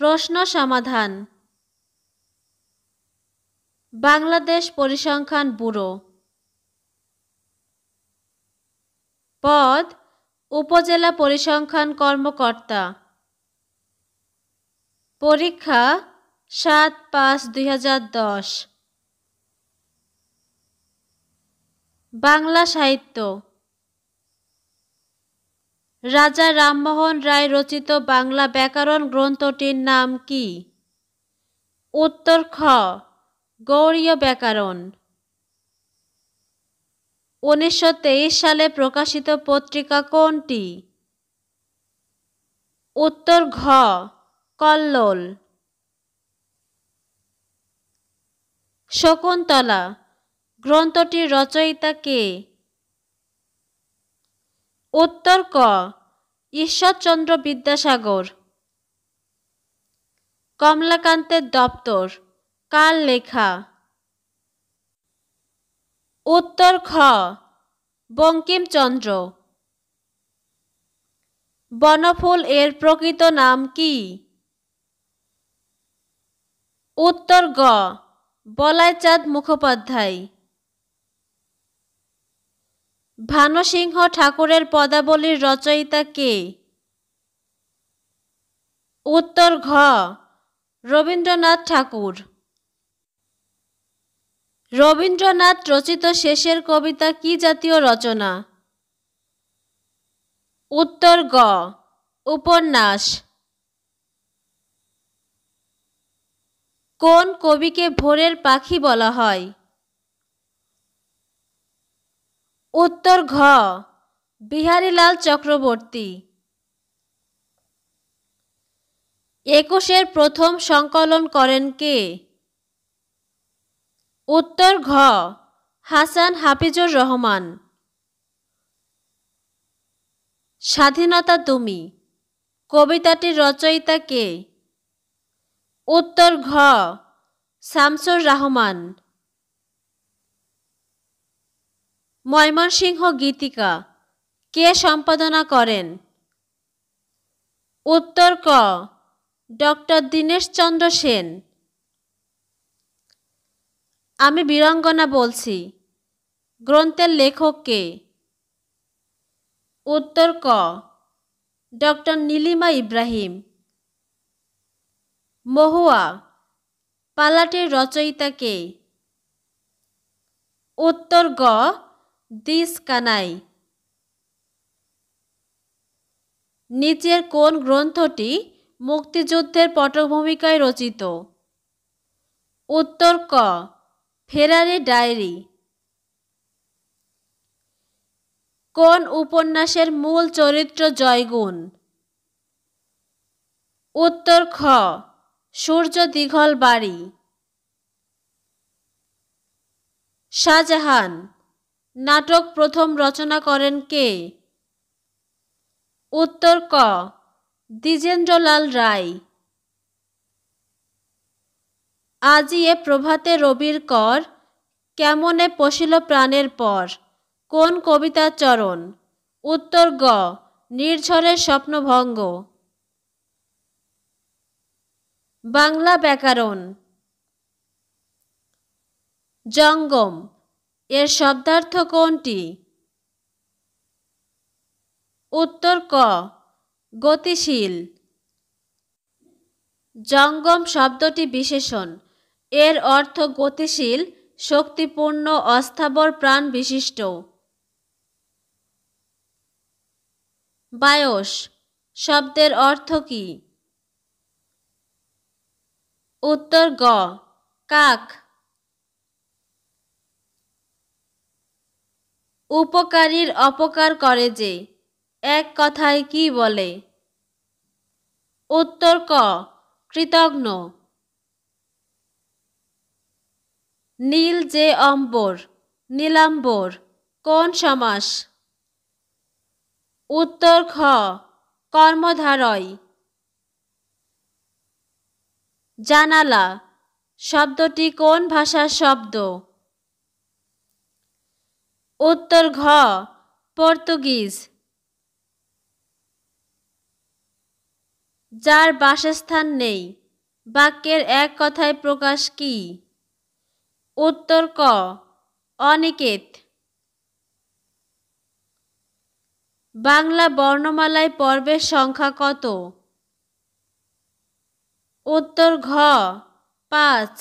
প্রশ্ন সমাধান বাংলাদেশ পরিসংখ্যান ব্যুরো পদ উপজেলা পরিসংখ্যান কর্মকর্তা পরীক্ষা সাত পাঁচ দুই বাংলা সাহিত্য রাজা রামমোহন রায় রচিত বাংলা ব্যাকরণ গ্রন্থটির নাম কি উত্তর খ গৌরীয় ব্যাকরণ উনিশশো সালে প্রকাশিত পত্রিকা কোনটি উত্তর ঘ কল্লোল শকুন্তলা গ্রন্থটির রচয়িতা কে উত্তর ক ঈশ্বরচন্দ্র বিদ্যাসাগর কমলাকান্তের দপ্তর কাল লেখা উত্তর খ বঙ্কিমচন্দ্র বনফুল এর প্রকৃত নাম কি উত্তর গ বলাইচাঁদ মুখোপাধ্যায় ভানসিংহ ঠাকুরের পদাবলীর রচয়িতা কে উত্তর ঘ রবীন্দ্রনাথ ঠাকুর রবীন্দ্রনাথ রচিত শেষের কবিতা কি জাতীয় রচনা উত্তর গ উপন্যাস কোন কবিকে ভোরের পাখি বলা হয় উত্তর ঘ বিহারীলাল চক্রবর্তী একুশের প্রথম সংকলন করেন কে উত্তর ঘ হাসান হাফিজুর রহমান স্বাধীনতা তুমি কবিতাটির রচয়িতা কে উত্তর ঘ শামসুর রহমান ময়মনসিংহ গীতিকা কে সম্পাদনা করেন উত্তর ক ডক্টর দীনেশ চন্দ্র সেন আমি বীরাঙ্গনা বলছি গ্রন্থের লেখক কে উত্তর ক ডক্টর নীলিমা ইব্রাহিম মহুয়া পালাটির রচয়িতা কে উত্তর গ দিস কানাই নিচের কোন গ্রন্থটি মুক্তিযুদ্ধের পটভূমিকায় রচিত উত্তর ক ফেরারি ডায়েরি কোন উপন্যাসের মূল চরিত্র জয়গুণ উত্তর খ সূর্য দীঘল বাড়ি শাহজাহান নাটক প্রথম রচনা করেন কে উত্তর ক দ্বিজেন্দ্রলাল রায় আজি এ প্রভাতে রবির কর কেমনে পশিল প্রাণের পর কোন কবিতা চরণ উত্তর গ নির্ঝরের স্বপ্নভঙ্গ বাংলা ব্যাকরণ জঙ্গম এর শব্দার্থ কোনটি উত্তর ক গতিশীল জঙ্গম শব্দটি বিশেষণ এর অর্থ গতিশীল শক্তিপূর্ণ অস্থাবর প্রাণ বিশিষ্ট বায়স শব্দের অর্থ কি উত্তর গ কাক উপকারীর অপকার করে যে এক কথায় কি বলে উত্তর ক কৃতজ্ঞ নীল যে অম্বর নীলাম্বর কোন সমাস উত্তর খ কর্মধারয় জানালা শব্দটি কোন ভাষার শব্দ উত্তর ঘ পর্তুগিজ যার বাসস্থান নেই বাক্যের এক কথায় প্রকাশ কি উত্তর ক অনিকেত বাংলা বর্ণমালায় পর্বের সংখ্যা কত উত্তর ঘ পাঁচ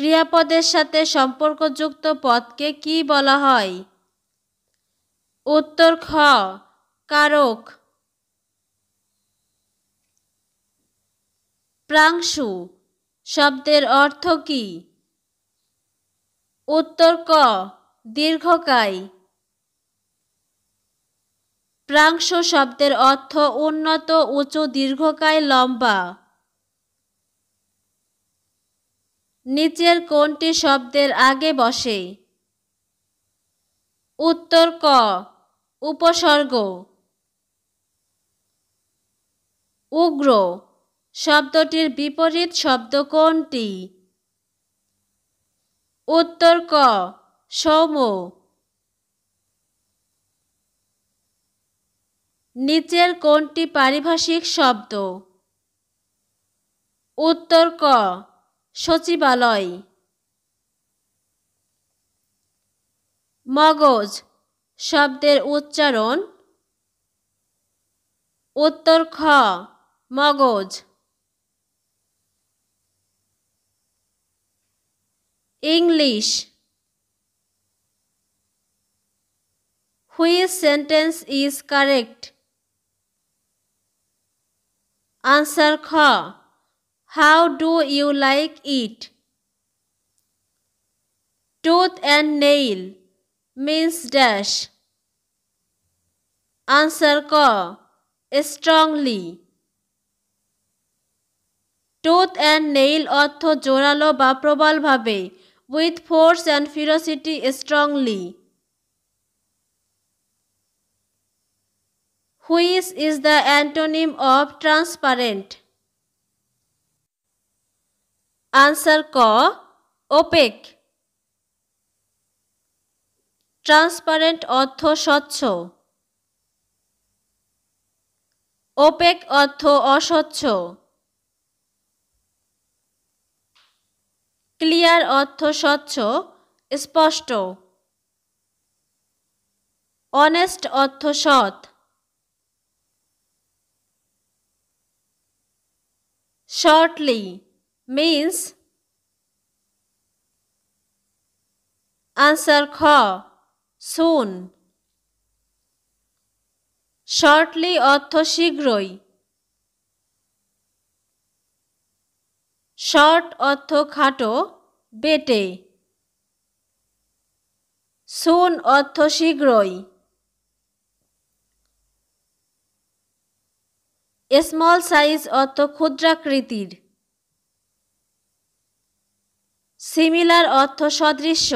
ক্রিয়াপদের সাথে সম্পর্কযুক্ত পদকে কি বলা হয় উত্তর খ কারক প্রাংশু শব্দের অর্থ কি উত্তর ক দীর্ঘকায় প্রাংশ শব্দের অর্থ উন্নত উঁচু দীর্ঘকায় লম্বা নিচের কোনটি শব্দের আগে বসে উত্তর ক উপসর্গ উগ্র শব্দটির বিপরীত শব্দ কোনটি উত্তর ক সৌম নিচের কোনটি পারিভাষিক শব্দ উত্তর ক সচিবালয় মগজ শব্দের উচ্চারণ উত্তর খ মগজ English which sentence is correct answer খ how do you like it tooth and nail means dash answer ক স্ট্রংলি টুথ অ্যান্ড নেইল অর্থ জোরালো বা প্রবলভাবে with force and ferocity strongly which is the antonym of transparent answer ক opaque transparent অর্থ স্বচ্ছ opaque অর্থ অস্বচ্ছ ক্লিয়ার অর্থ স্বচ্ছ স্পষ্ট অনেস্ট অর্থ সৎ shortly means answer kh soon shortly অর্থ শীঘ্রই শর্ট অর্থ খাটো বেটে সুন অর্থ শীঘ্রই স্মল সাইজ অর্থ ক্ষুদ্রাকৃতির সিমিলার অর্থ সদৃশ্য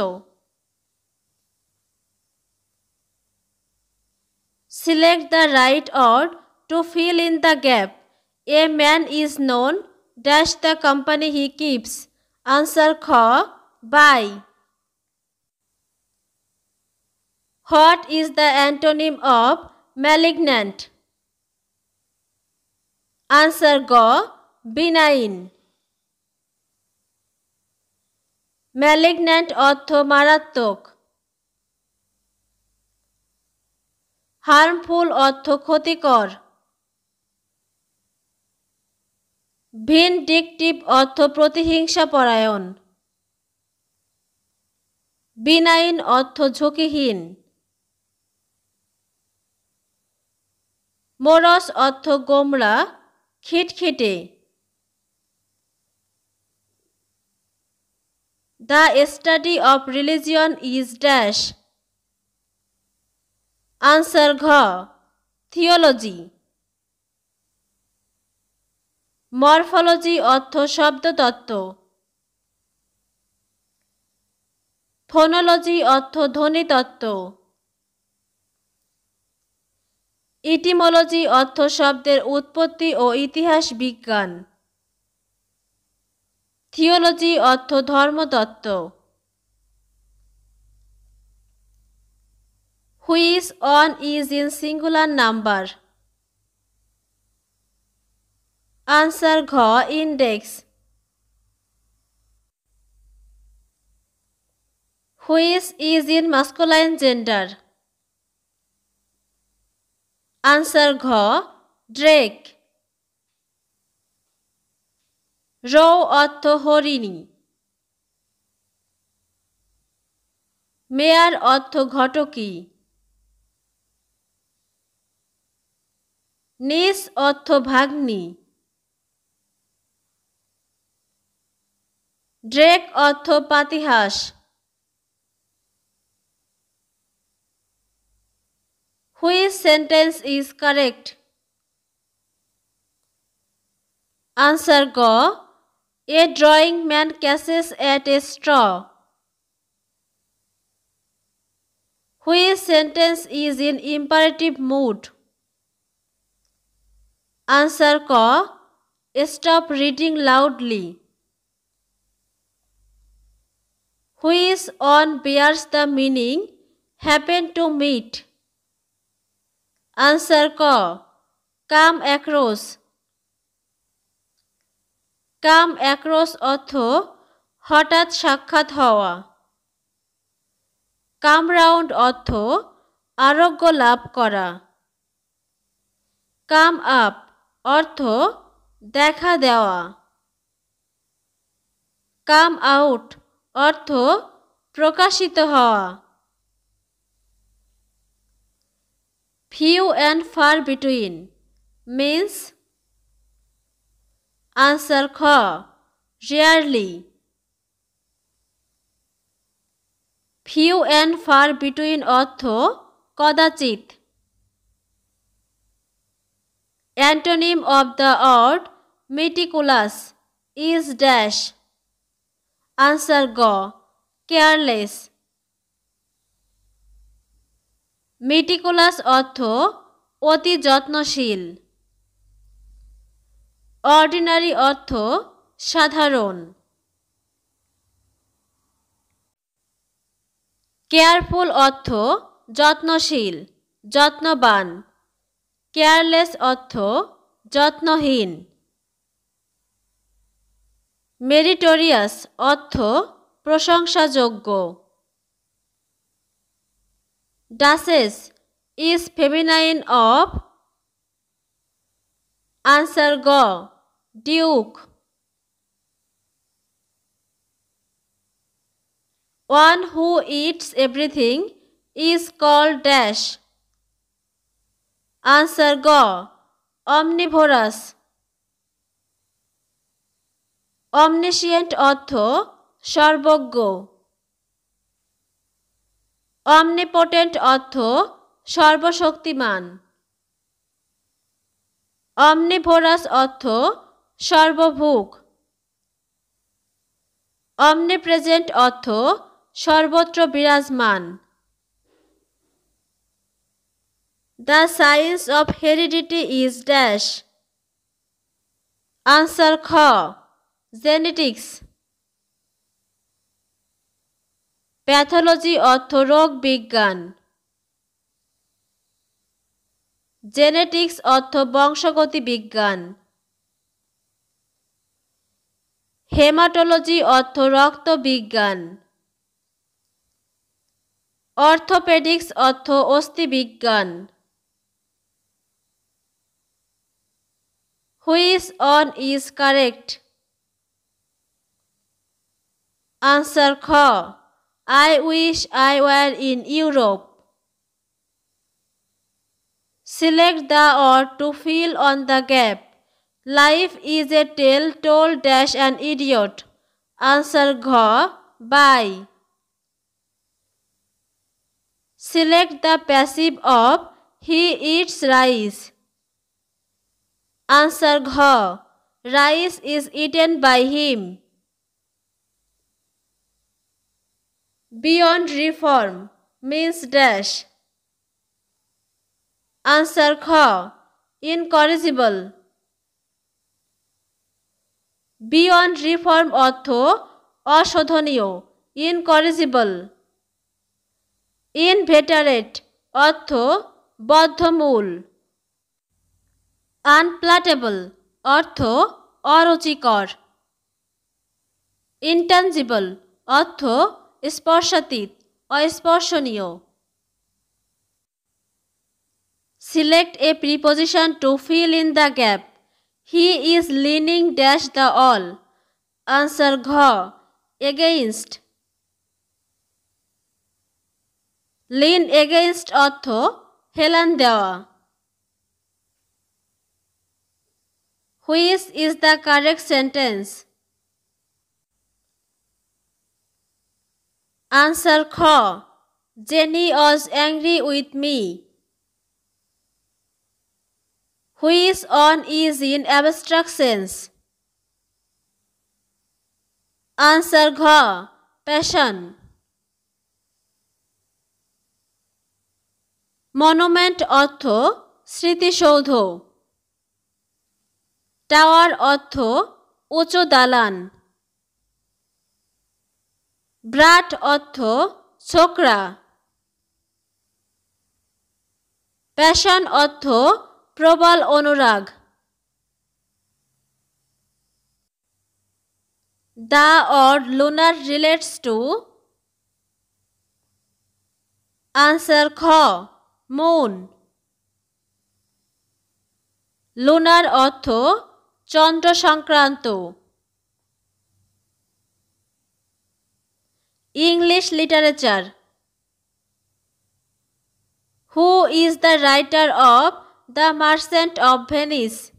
select the right word to fill in the gap a man is known dash the company he keeps answer খ by what is the antonym of malignant answer গ বিনাইন ম্যালিগন্যান্ট অর্থ মারাত্মক harmful অর্থ ক্ষতিকর ভিনডিকটিভ অর্থ প্রতিহিংসাপরায়ণ benign অর্থ ঝুঁকিহীন মোরস অর্থ গোমরা খিটখিটে the study of religion is dash answer ঘ থিওলজি মরফোলজি অর্থ শব্দতত্ত্ব ফোনোলজি অর্থ ধ্বনিতত্ত্ব ইটিমোলজি অর্থ শব্দের উৎপত্তি ও ইতিহাস বিজ্ঞান থিওলজি অর্থ ধর্মতত্ত্ব which one is in singular number answer ঘ index which is in masculine gender answer ঘ ড্রেক রৌ অর্থ হরিণী মেয়ার অর্থ ঘটকী নেস অর্থ ভাগ্নি ড্রেক অর্থ পাতিহাস which sentence is correct answer গ A drawing man catches at a straw. Which sentence is in imperative mood? Answer K. Stop reading loudly. Which on bears the meaning happen to meet? Answer K. Come across. Come across অর্থ হঠাৎ সাক্ষাৎ হওয়া কাম round অর্থ আরোগ্য লাভ করা come up অর্থ দেখা দেওয়া কাম আউট অর্থ প্রকাশিত হওয়া few and far between means answer খ rarely few and far between অর্থ কদাচিৎ antonym of the word meticulous is dash answer গ কেয়ারলেস মেটিকুলাস অর্থ অতি যত্নশীল অর্ডিনারি অর্থ সাধারণ কেয়ারফুল অর্থ যত্নশীল যত্নবান কেয়ারলেস অর্থ যত্নহীন মেরিটোরিয়াস অর্থ প্রশংসাযোগ্য duchess is feminine of answer গ duke one who eats everything is call dash answer গ অমনিভোরাস অমনিশিয়েন্ট অর্থ সর্বজ্ঞ অমনিপোটেন্ট অর্থ সর্বশক্তিমান অমনিভোরাস অর্থ সর্বভুক অমনে প্রেজেন্ট অর্থ সর্বত্র বিরাজমান the science of heredity is dash answer খ জেনেটিক্স প্যাথোলজি অর্থ রোগ বিজ্ঞান জেনেটিক্স অর্থ বংশগতি বিজ্ঞান হেমাটোলজি অর্থ রক্ত বিজ্ঞান অর্থোপেডিক্স অর্থ অস্থিবিজ্ঞান which one is correct answer খ I wish I were in Europe select the word to fill on the gap Life is a tale told dash an idiot. Answer Gh by. Select the passive of he eats rice. Answer Gh. Rice is eaten by him. Beyond reform means dash. Answer Kh. Incorrigible. Beyond reform অর্থ অশোধনীয় ইনকরেজিবল ইনভেটারেট অর্থ বদ্ধমূল আনপ্লাটেবল অর্থ অরুচিকর intangible অর্থ স্পর্শাতীত অস্পর্শনীয় select a preposition to fill in the gap He is leaning dash the all. Answer Gha. Against. Lean against অর্থ হেলান দেওয়া which is the correct sentence answer খ Jenny was angry with me which one is in abstractions answer Answer passion monument অর্থ স্মৃতিসৌধ tower অর্থ উঁচু দালান ব্রাট অর্থ ছোকরা প্যাশন অর্থ প্রবল অনুরাগ the or lunar relates to answer খ মুন লুনার অর্থ চন্দ্র সংক্রান্ত English literature who is the writer of The Merchant of Venice.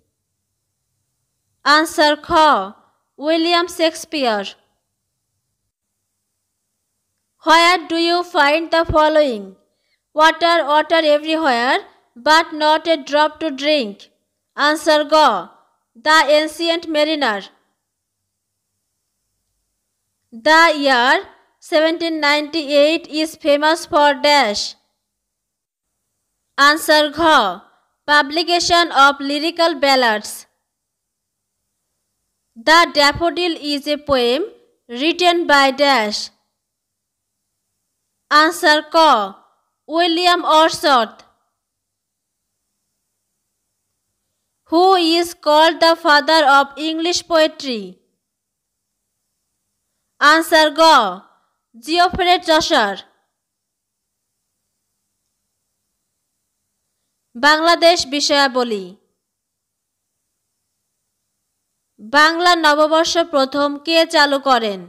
Answer Go. William Shakespeare. Where do you find the following? Water, water everywhere, but not a drop to drink. Answer Go. The Ancient Mariner. The year 1798 is famous for dash. Answer Go. Publication of lyrical ballads. The Daffodil is a poem written by Dash. Answer K. William Orsworth. Who is called the father of English poetry? Answer G. Geoffrey Chaucer. Bangladesh বিষয়াবলী বাংলা নববর্ষ প্রথম কে চালু করেন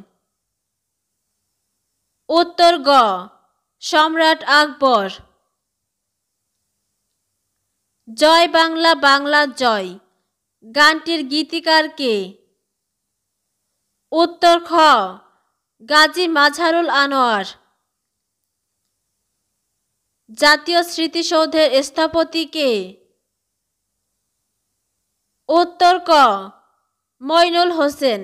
উত্তর গ সম্রাট আকবর জয় বাংলা বাংলা জয় গানটির গীতিকার কে উত্তর খ গাজী মাঝারুল আনোয়ার জাতীয় স্মৃতিসৌধের স্থপতি কে উত্তর ক মইনুল হোসেন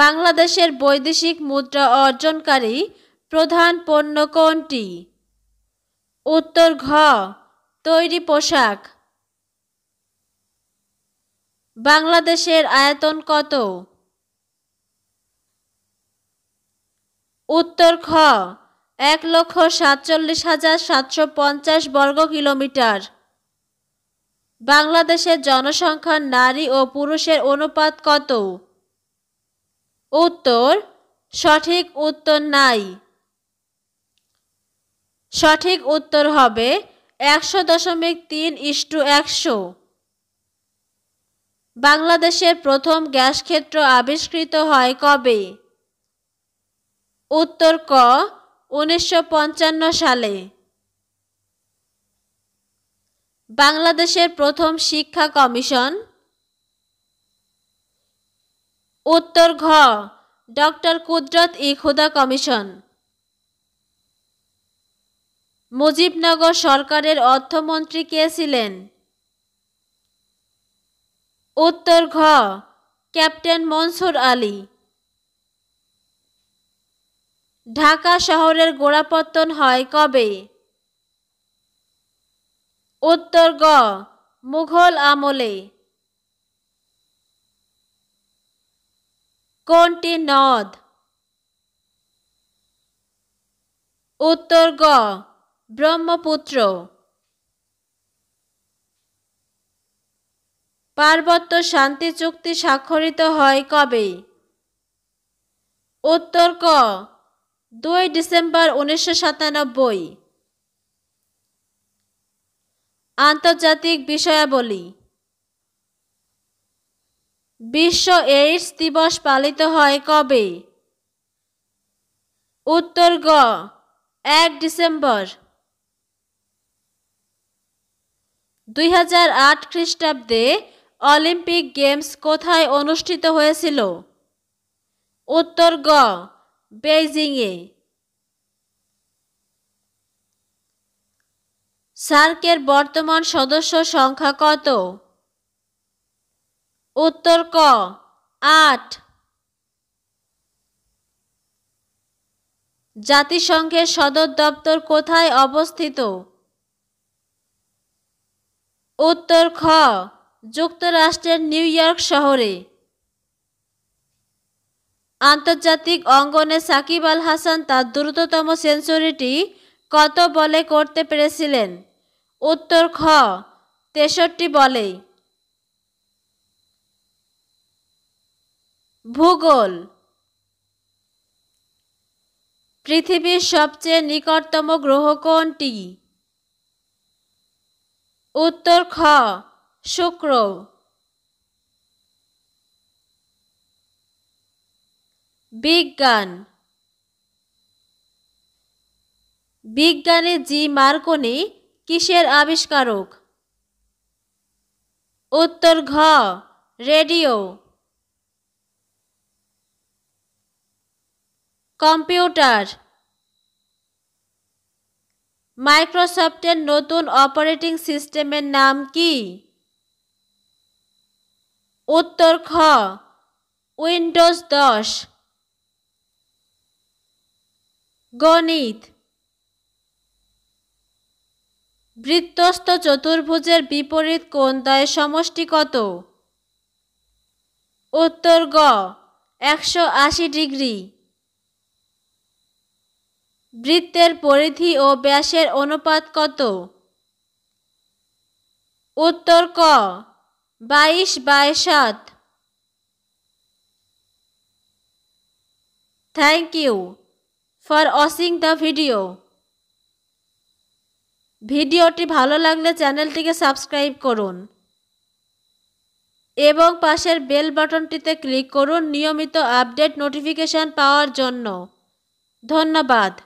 বাংলাদেশের বৈদেশিক মুদ্রা অর্জনকারী প্রধান পণ্য কোনটি উত্তর ঘ তৈরি পোশাক বাংলাদেশের আয়তন কত উত্তর খ এক লক্ষ সাতচল্লিশ হাজার সাতশো পঞ্চাশ বর্গ কিলোমিটার বাংলাদেশের জনসংখ্যার নারী ও পুরুষের অনুপাত কত উত্তর সঠিক উত্তর নাই সঠিক উত্তর হবে একশো দশমিক তিন ইস্টু একশো বাংলাদেশের প্রথম গ্যাস ক্ষেত্র আবিষ্কৃত হয় কবে উত্তর ক উনিশশো সালে বাংলাদেশের প্রথম শিক্ষা কমিশন উত্তর ঘ ডক্টর কুদরত ই খুদা কমিশন মুজিবনগর সরকারের অর্থমন্ত্রী কে ছিলেন উত্তর ঘ ক্যাপ্টেন মনসুর আলী ঢাকা শহরের গোড়াপত্তন হয় কবে উত্তর গ মুঘল আমলে কোনটি নদ উত্তর গ ব্রহ্মপুত্র পার্বত্য শান্তি চুক্তি স্বাক্ষরিত হয় কবে উত্তর ক দুই ডিসেম্বর উনিশশো সাতানব্বই আন্তর্জাতিক বিষয়াবলী বিশ্ব এইডস দিবস পালিত হয় কবে উত্তর গ এক ডিসেম্বর দুই হাজার আট খ্রিস্টাব্দে অলিম্পিক গেমস কোথায় অনুষ্ঠিত হয়েছিল উত্তর গ বেজিংয়ে সার্কের বর্তমান সদস্য সংখ্যা কত উত্তর ক আট জাতিসংঘের সদর দপ্তর কোথায় অবস্থিত উত্তর খ যুক্তরাষ্ট্রের নিউ ইয়র্ক শহরে আন্তর্জাতিক অঙ্গনে সাকিব আল হাসান তার দ্রুততম সেঞ্চুরিটি কত বলে করতে পেরেছিলেন উত্তর খ তেষট্টি বলেই ভূগোল পৃথিবীর সবচেয়ে নিকটতম গ্রহ কোনটি উত্তর খ শুক্র বিজ্ঞান বিজ্ঞানে জি মার্কনি কিসের আবিষ্কারক উত্তর ঘ রেডিও কম্পিউটার মাইক্রোসফটের নতুন অপারেটিং সিস্টেমের নাম কি উত্তর খ উইন্ডোজ দশ গণিত বৃত্তস্থ চতুর্ভুজের বিপরীত কোন দয় সমষ্টি কত উত্তর গ একশো আশি ডিগ্রি বৃত্তের পরিধি ও ব্যাসের অনুপাত কত উত্তর ক বাইশ বাই সাত thank you for watching the video ভিডিওটি ভালো লাগলে চ্যানেলটিকে সাবস্ক্রাইব করুন এবং পাশের বেল বাটনটিতে ক্লিক করুন নিয়মিত আপডেট নোটিফিকেশান পাওয়ার জন্য ধন্যবাদ